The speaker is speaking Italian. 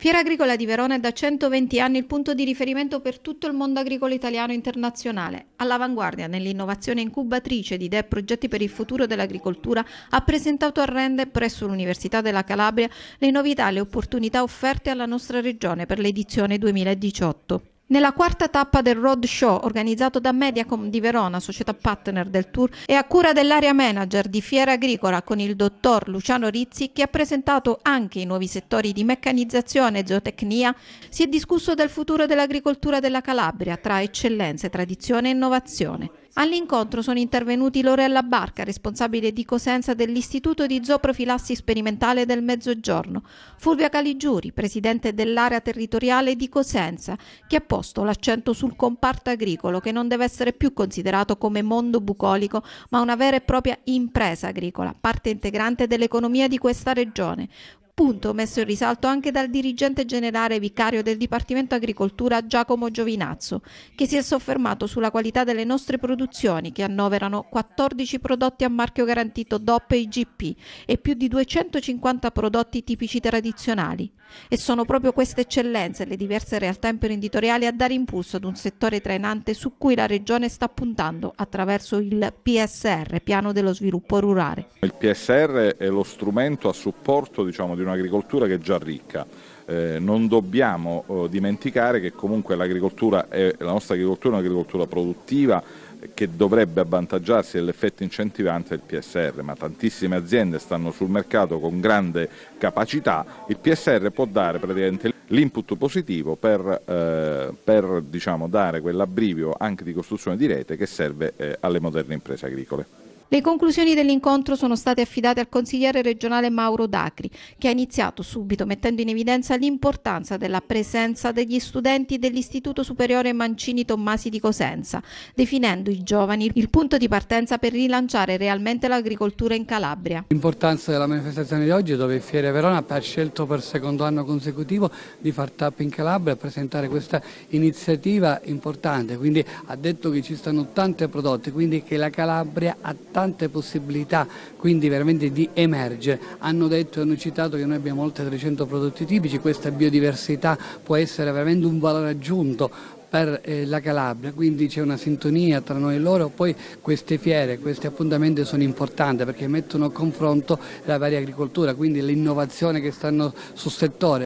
Fiera Agricola di Verona è da 120 anni il punto di riferimento per tutto il mondo agricolo italiano internazionale. All'avanguardia nell'innovazione incubatrice di idee e progetti per il futuro dell'agricoltura, ha presentato a Rende presso l'Università della Calabria le novità e le opportunità offerte alla nostra regione per l'edizione 2018. Nella quarta tappa del Road Show, organizzato da Mediacom di Verona, società partner del tour, e a cura dell'area manager di Fiera Agricola con il dottor Luciano Rizzi, che ha presentato anche i nuovi settori di meccanizzazione e zootecnia, si è discusso del futuro dell'agricoltura della Calabria tra eccellenze, tradizione e innovazione. All'incontro sono intervenuti Lorella Barca, responsabile di Cosenza dell'Istituto di Zooprofilassi Sperimentale del Mezzogiorno, Fulvia Caligiuri, presidente dell'area territoriale di Cosenza, che ha posto l'accento sul comparto agricolo che non deve essere più considerato come mondo bucolico, ma una vera e propria impresa agricola, parte integrante dell'economia di questa regione, punto messo in risalto anche dal dirigente generale vicario del Dipartimento Agricoltura Giacomo Giovinazzo, che si è soffermato sulla qualità delle nostre produzioni, che annoverano 14 prodotti a marchio garantito DOP e IGP e più di 250 prodotti tipici tradizionali. E sono proprio queste eccellenze e le diverse realtà imprenditoriali a dare impulso ad un settore trainante su cui la Regione sta puntando attraverso il PSR, Piano dello Sviluppo Rurale. Il PSR è lo strumento a supporto diciamo, di una un'agricoltura che è già ricca. Eh, non dobbiamo eh, dimenticare che comunque è, la nostra agricoltura è un'agricoltura produttiva che dovrebbe avvantaggiarsi dell'effetto incentivante del PSR, ma tantissime aziende stanno sul mercato con grande capacità, il PSR può dare praticamente l'input positivo per, eh, per diciamo, dare quell'abbrivio anche di costruzione di rete che serve eh, alle moderne imprese agricole. Le conclusioni dell'incontro sono state affidate al consigliere regionale Mauro Dacri, che ha iniziato subito mettendo in evidenza l'importanza della presenza degli studenti dell'Istituto Superiore Mancini Tommasi di Cosenza, definendo i giovani il punto di partenza per rilanciare realmente l'agricoltura in Calabria. L'importanza della manifestazione di oggi dove Fiere Verona ha scelto per secondo anno consecutivo di far tap in Calabria e presentare questa iniziativa importante, quindi ha detto che ci stanno tanti prodotti, quindi che la Calabria ha tanti tante possibilità quindi veramente di emergere. Hanno detto e hanno citato che noi abbiamo oltre 300 prodotti tipici, questa biodiversità può essere veramente un valore aggiunto per eh, la Calabria, quindi c'è una sintonia tra noi e loro, poi queste fiere, questi appuntamenti sono importanti perché mettono a confronto la varia agricoltura, quindi l'innovazione che stanno sul settore.